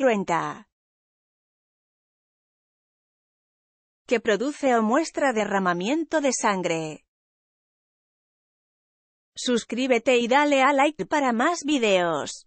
cruenta. Que produce o muestra derramamiento de sangre. Suscríbete y dale a like para más videos.